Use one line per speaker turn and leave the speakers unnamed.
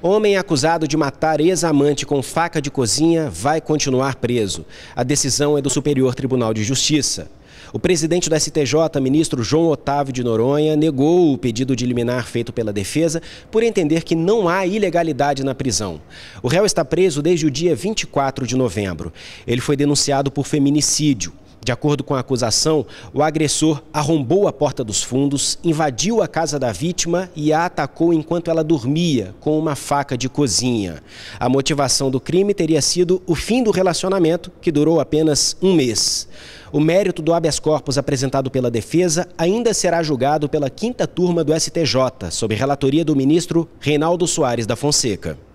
Homem acusado de matar ex-amante com faca de cozinha vai continuar preso. A decisão é do Superior Tribunal de Justiça. O presidente do STJ, ministro João Otávio de Noronha, negou o pedido de liminar feito pela defesa por entender que não há ilegalidade na prisão. O réu está preso desde o dia 24 de novembro. Ele foi denunciado por feminicídio. De acordo com a acusação, o agressor arrombou a porta dos fundos, invadiu a casa da vítima e a atacou enquanto ela dormia com uma faca de cozinha. A motivação do crime teria sido o fim do relacionamento, que durou apenas um mês. O mérito do habeas corpus apresentado pela defesa ainda será julgado pela quinta turma do STJ, sob relatoria do ministro Reinaldo Soares da Fonseca.